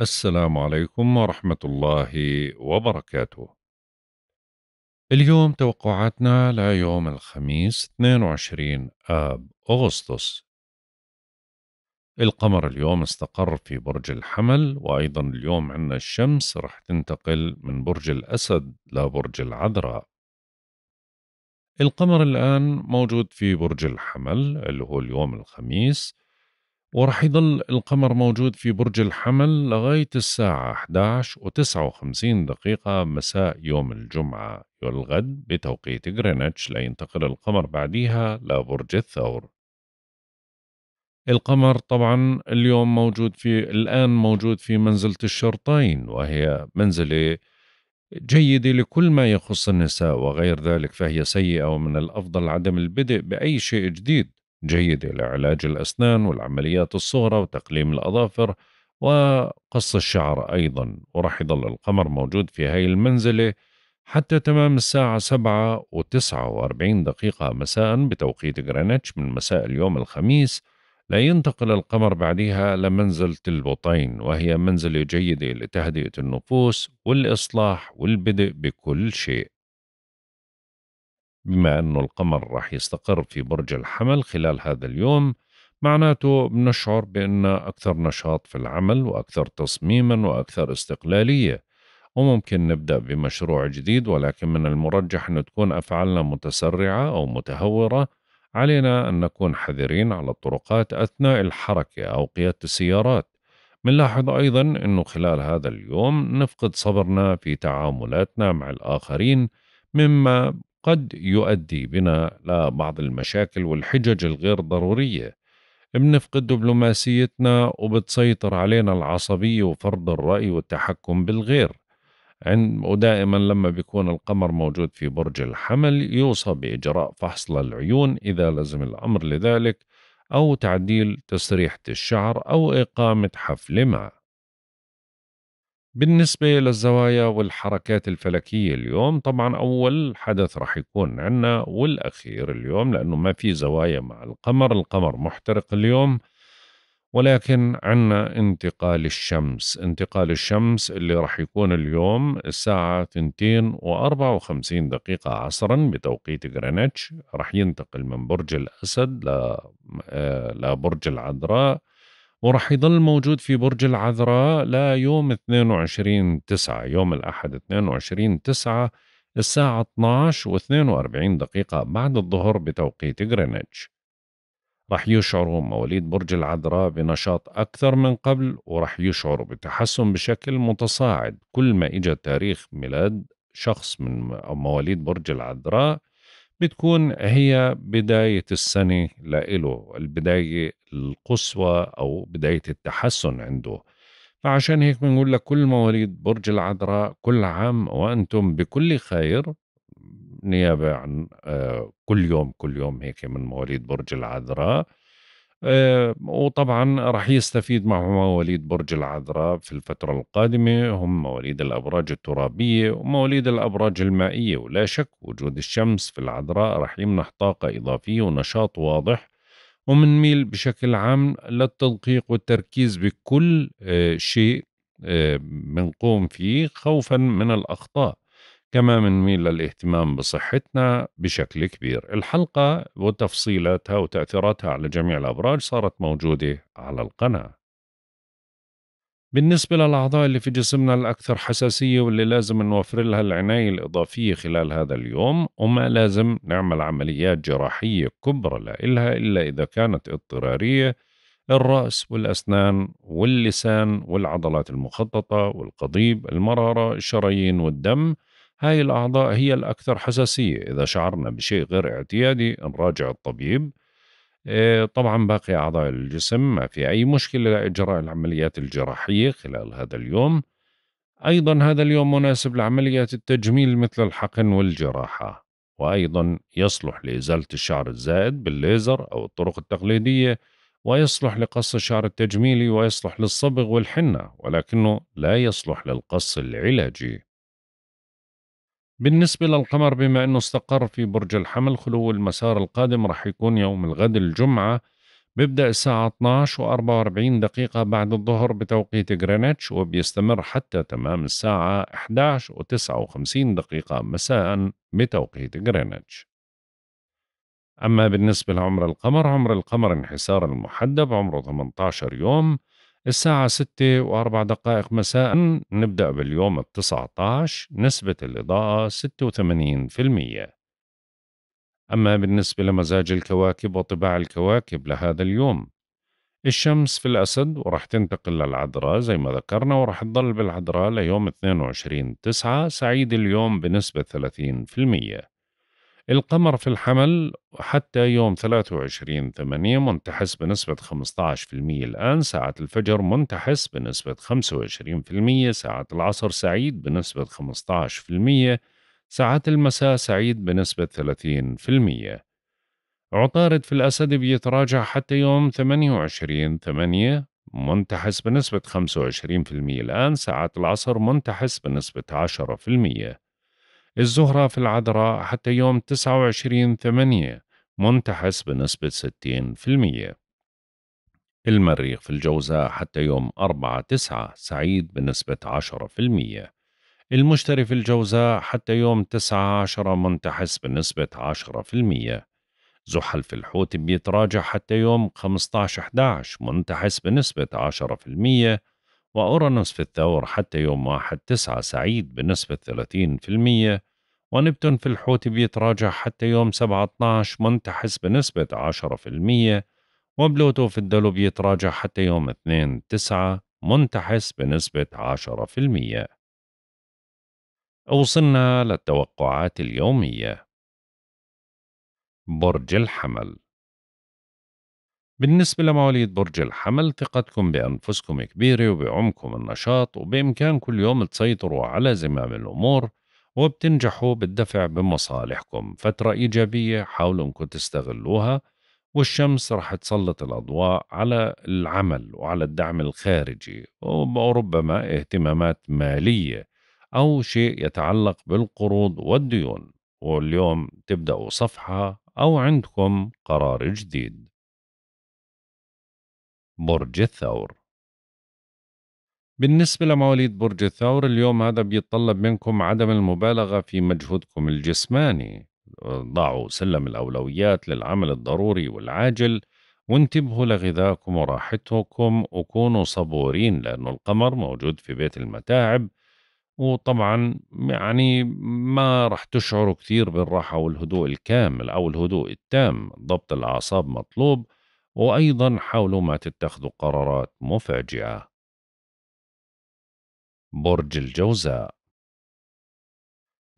السلام عليكم ورحمة الله وبركاته. اليوم توقعاتنا ليوم الخميس 22 آب أغسطس. القمر اليوم استقر في برج الحمل وأيضا اليوم عندنا الشمس رح تنتقل من برج الأسد لبرج العذراء. القمر الآن موجود في برج الحمل اللي هو اليوم الخميس ورح يضل القمر موجود في برج الحمل لغاية الساعة 11 و59 دقيقة مساء يوم الجمعة والغد بتوقيت غرينتش لينتقل القمر بعديها لبرج الثور القمر طبعا اليوم موجود في الآن موجود في منزلة الشرطين وهي منزلة جيدة لكل ما يخص النساء وغير ذلك فهي سيئة ومن الأفضل عدم البدء بأي شيء جديد جيدة لعلاج الأسنان والعمليات الصغرى وتقليم الأظافر وقص الشعر أيضا ورح يضل القمر موجود في هاي المنزلة حتى تمام الساعة سبعة وتسعة وأربعين دقيقة مساء بتوقيت غرينتش من مساء اليوم الخميس لا ينتقل القمر بعدها لمنزلة البطين وهي منزلة جيدة لتهدئة النفوس والإصلاح والبدء بكل شيء بما أن القمر راح يستقر في برج الحمل خلال هذا اليوم معناته بنشعر بأن أكثر نشاط في العمل وأكثر تصميما وأكثر استقلالية وممكن نبدأ بمشروع جديد ولكن من المرجح أن تكون أفعالنا متسرعة أو متهورة علينا أن نكون حذرين على الطرقات أثناء الحركة أو قيادة السيارات بنلاحظ أيضا أنه خلال هذا اليوم نفقد صبرنا في تعاملاتنا مع الآخرين مما قد يؤدي بنا لبعض المشاكل والحجج الغير ضرورية بنفقد دبلوماسيتنا وبتسيطر علينا العصبية وفرض الرأي والتحكم بالغير ودائما لما بيكون القمر موجود في برج الحمل يوصى بإجراء فحص للعيون إذا لزم الأمر لذلك أو تعديل تسريحة الشعر أو إقامة حفل معه بالنسبة للزوايا والحركات الفلكية اليوم طبعا أول حدث راح يكون عنا والأخير اليوم لأنه ما في زوايا مع القمر القمر محترق اليوم ولكن عنا انتقال الشمس انتقال الشمس اللي راح يكون اليوم الساعة 2 و54 دقيقة عصرا بتوقيت غرينتش راح ينتقل من برج الأسد آه، لبرج العذراء وراح يضل موجود في برج العذراء لا يوم 22 9 يوم الأحد 22 9 الساعة 12 و 42 دقيقة بعد الظهر بتوقيت غرينتش رح يشعروا مواليد برج العذراء بنشاط أكثر من قبل ورح يشعروا بتحسن بشكل متصاعد كل ما إجا تاريخ ميلاد شخص من مواليد برج العذراء بتكون هي بداية السنة لإله البداية القصوى أو بداية التحسن عنده فعشان هيك بنقول لكل مواليد برج العذراء كل عام وأنتم بكل خير نيابة عن آه، كل يوم كل يوم هيك من مواليد برج العذراء آه، وطبعا راح يستفيد معهما مواليد برج العذراء في الفترة القادمة هم مواليد الأبراج الترابية ومواليد الأبراج المائية ولا شك وجود الشمس في العذراء راح يمنح طاقة إضافية ونشاط واضح ومنميل بشكل عام للتدقيق والتركيز بكل آه، شيء بنقوم آه، فيه خوفا من الأخطاء كما بنميل للاهتمام بصحتنا بشكل كبير الحلقة وتفصيلاتها وتأثيراتها على جميع الأبراج صارت موجودة على القناة بالنسبة للأعضاء اللي في جسمنا الأكثر حساسية واللي لازم نوفر لها العناية الإضافية خلال هذا اليوم وما لازم نعمل عمليات جراحية كبرى لإلها إلا إذا كانت اضطرارية الرأس والأسنان واللسان والعضلات المخططة والقضيب المرارة الشرايين والدم هاي الأعضاء هي الأكثر حساسية إذا شعرنا بشيء غير اعتيادي نراجع الطبيب آه، طبعا باقي أعضاء الجسم ما في أي مشكلة لإجراء العمليات الجراحية خلال هذا اليوم أيضا هذا اليوم مناسب لعمليات التجميل مثل الحقن والجراحة وأيضا يصلح لإزالة الشعر الزائد بالليزر أو الطرق التقليدية ويصلح لقص الشعر التجميلي ويصلح للصبغ والحنة ولكنه لا يصلح للقص العلاجي بالنسبة للقمر بما أنه استقر في برج الحمل خلو المسار القادم رح يكون يوم الغد الجمعة بيبدأ الساعة 12 و 44 دقيقة بعد الظهر بتوقيت غرينتش وبيستمر حتى تمام الساعة 11 و 59 دقيقة مساء بتوقيت غرينتش أما بالنسبة لعمر القمر عمر القمر انحسار المحدب عمره 18 يوم الساعة 6 و4 دقائق مساء نبدأ باليوم ب 19 نسبة الإضاءة 86% أما بالنسبة لمزاج الكواكب وطباع الكواكب لهذا اليوم الشمس في الأسد ورح تنتقل للعذراء زي ما ذكرنا ورح تضل بالعذراء ليوم 22 تسعة سعيد اليوم بنسبة 30% القمر في الحمل حتى يوم 23 8 منتحس بنسبة 15% الآن ساعة الفجر منتحس بنسبة 25% ساعة العصر سعيد بنسبة 15% ساعة المساء سعيد بنسبة 30% عطارد في الأسد بيتراجع حتى يوم 28 8 منتحس بنسبة 25% الآن ساعات العصر منتحس بنسبة 10% الزهرة في العذراء حتى يوم 29 8 منتحس بنسبة 60% المريخ في الجوزاء حتى يوم 4 9 سعيد بنسبة 10% المشتري في الجوزاء حتى يوم تسعة عشرة منتحس بنسبة 10% زحل في الحوت بيتراجع حتى يوم 15 11 منتحس بنسبة 10% وأورانوس في الثور حتى يوم واحد تسعة سعيد بنسبة 30% ونبتون في الحوت بيتراجع حتى يوم سبعة 12 منتحس بنسبة 10% وبلوتو في الدلو بيتراجع حتى يوم اثنين تسعة منتحس بنسبة 10% وصلنا للتوقعات اليومية برج الحمل بالنسبة لمواليد برج الحمل ثقتكم بأنفسكم كبيرة وبعمكم النشاط وبإمكانكم يوم تسيطروا على زمام الأمور وبتنجحوا بالدفع بمصالحكم فترة إيجابية حاولوا أنكم تستغلوها والشمس رح تسلط الأضواء على العمل وعلى الدعم الخارجي وربما اهتمامات مالية أو شيء يتعلق بالقروض والديون واليوم تبدأوا صفحة أو عندكم قرار جديد برج الثور بالنسبة لمواليد برج الثور اليوم هذا بيتطلب منكم عدم المبالغة في مجهودكم الجسماني ضعوا سلم الأولويات للعمل الضروري والعاجل وانتبهوا لغذائكم وراحتكم وكونوا صبورين لأنه القمر موجود في بيت المتاعب وطبعا يعني ما راح تشعروا كثير بالراحة والهدوء الكامل أو الهدوء التام ضبط الأعصاب مطلوب وأيضا حاولوا ما تتخذوا قرارات مفاجئة برج الجوزاء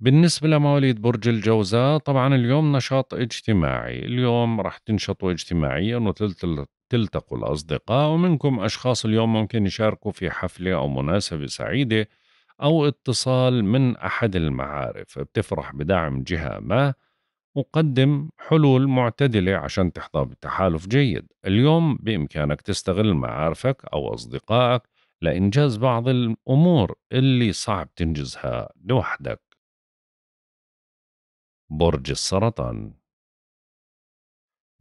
بالنسبة لمواليد برج الجوزاء طبعا اليوم نشاط اجتماعي اليوم رح تنشطوا اجتماعيا وتلتقوا الأصدقاء ومنكم أشخاص اليوم ممكن يشاركوا في حفلة أو مناسبة سعيدة أو اتصال من أحد المعارف بتفرح بدعم جهة ما وقدم حلول معتدلة عشان تحظى بتحالف جيد اليوم بإمكانك تستغل معارفك أو أصدقائك لإنجاز بعض الأمور اللي صعب تنجزها لوحدك برج السرطان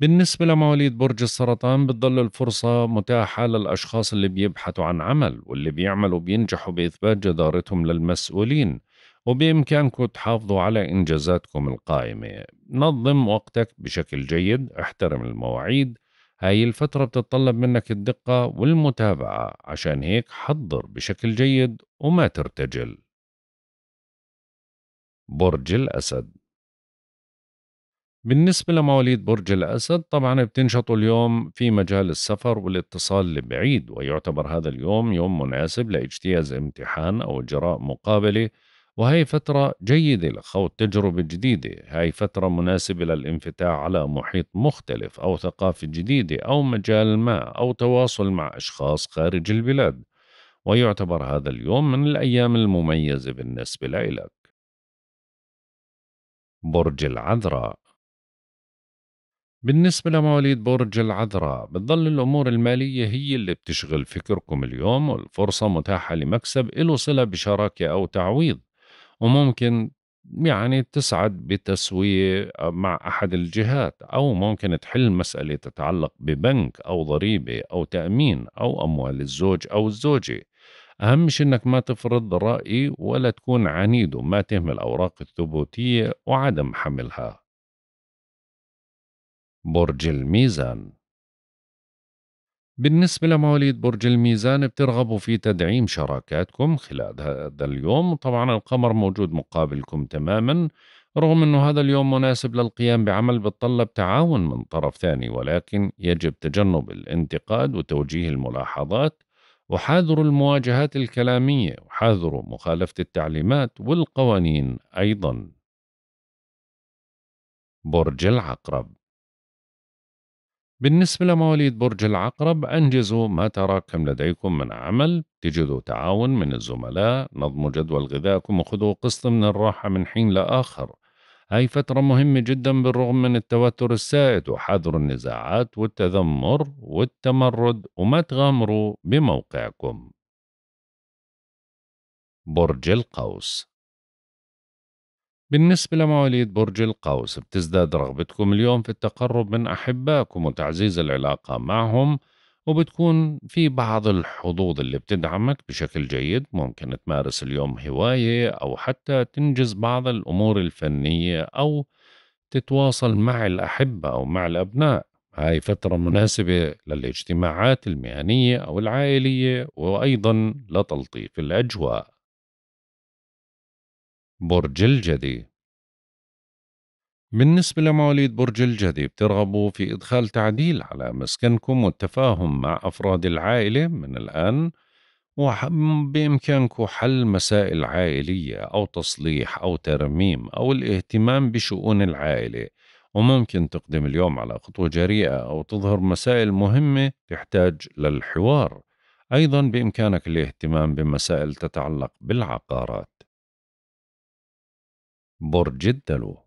بالنسبة لمواليد برج السرطان بتضل الفرصة متاحة للأشخاص اللي بيبحثوا عن عمل واللي بيعملوا بينجحوا بإثبات جدارتهم للمسؤولين وبإمكانكم تحافظوا على إنجازاتكم القائمة نظم وقتك بشكل جيد احترم المواعيد هاي الفترة بتتطلب منك الدقة والمتابعة عشان هيك حضر بشكل جيد وما ترتجل برج الأسد بالنسبة لمواليد برج الأسد طبعا بتنشطوا اليوم في مجال السفر والاتصال البعيد ويعتبر هذا اليوم يوم مناسب لاجتياز امتحان أو إجراء مقابلة وهي فترة جيدة لخوض تجربة جديدة هاي فترة مناسبة للانفتاح على محيط مختلف أو ثقافة جديدة أو مجال ما أو تواصل مع أشخاص خارج البلاد ويعتبر هذا اليوم من الأيام المميزة بالنسبة لإلك برج العذراء بالنسبة لمواليد برج العذراء بتظل الأمور المالية هي اللي بتشغل فكركم اليوم والفرصة متاحة لمكسب إلو صلة بشراكة أو تعويض وممكن يعني تسعد بتسوية مع أحد الجهات أو ممكن تحل مسألة تتعلق ببنك أو ضريبة أو تأمين أو أموال الزوج أو الزوجة أهم شيء أنك ما تفرض رأي ولا تكون عنيد وما تهمل الأوراق الثبوتية وعدم حملها برج الميزان بالنسبة لمواليد برج الميزان بترغبوا في تدعيم شراكاتكم خلال هذا اليوم طبعا القمر موجود مقابلكم تماما رغم أنه هذا اليوم مناسب للقيام بعمل بتطلب تعاون من طرف ثاني ولكن يجب تجنب الانتقاد وتوجيه الملاحظات وحاذروا المواجهات الكلامية وحاذروا مخالفة التعليمات والقوانين أيضا برج العقرب بالنسبة لمواليد برج العقرب أنجزوا ما تراكم لديكم من عمل تجدوا تعاون من الزملاء نظموا جدول غذائكم وخذوا قسط من الراحة من حين لآخر هاي فترة مهمة جدا بالرغم من التوتر السائد وحذروا النزاعات والتذمر والتمرد وما تغامروا بموقعكم برج القوس بالنسبة لمواليد برج القوس بتزداد رغبتكم اليوم في التقرب من أحبائكم وتعزيز العلاقة معهم وبتكون في بعض الحظوظ اللي بتدعمك بشكل جيد ممكن تمارس اليوم هواية أو حتى تنجز بعض الأمور الفنية أو تتواصل مع الأحبة أو مع الأبناء هاي فترة مناسبة للاجتماعات المهنية أو العائلية وأيضا لتلطيف الأجواء برج الجدي بالنسبة لمواليد برج الجدي بترغبوا في إدخال تعديل على مسكنكم والتفاهم مع أفراد العائلة من الآن وبإمكانكم حل مسائل عائلية أو تصليح أو ترميم أو الاهتمام بشؤون العائلة وممكن تقدم اليوم على خطوة جريئة أو تظهر مسائل مهمة تحتاج للحوار أيضا بإمكانك الاهتمام بمسائل تتعلق بالعقارات برج الدلو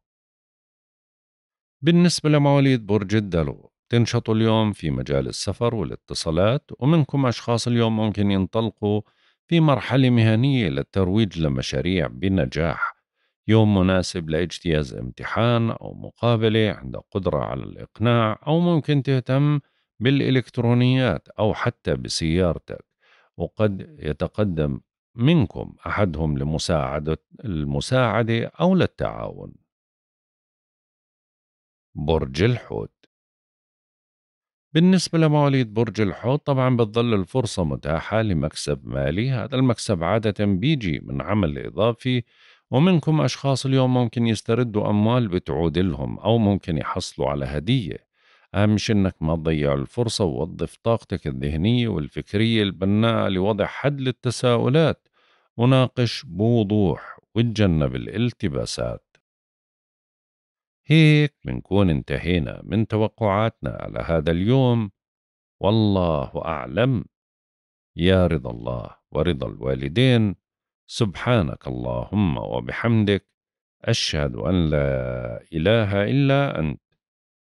بالنسبة لمواليد برج الدلو تنشطوا اليوم في مجال السفر والاتصالات ومنكم أشخاص اليوم ممكن ينطلقوا في مرحلة مهنية للترويج لمشاريع بنجاح يوم مناسب لاجتياز امتحان أو مقابلة عندك قدرة على الإقناع أو ممكن تهتم بالإلكترونيات أو حتى بسيارتك وقد يتقدم منكم أحدهم لمساعدة المساعدة أو للتعاون برج الحوت بالنسبة لمواليد برج الحوت طبعا بتظل الفرصة متاحة لمكسب مالي هذا المكسب عادة بيجي من عمل إضافي ومنكم أشخاص اليوم ممكن يستردوا أموال بتعود لهم أو ممكن يحصلوا على هدية أهم شيء إنك ما تضيع الفرصة ووظف طاقتك الذهنية والفكرية البناءة لوضع حد للتساؤلات وناقش بوضوح وتجنب الالتباسات هيك بنكون انتهينا من توقعاتنا على هذا اليوم والله أعلم يا رضا الله ورضا الوالدين سبحانك اللهم وبحمدك أشهد أن لا إله إلا أنت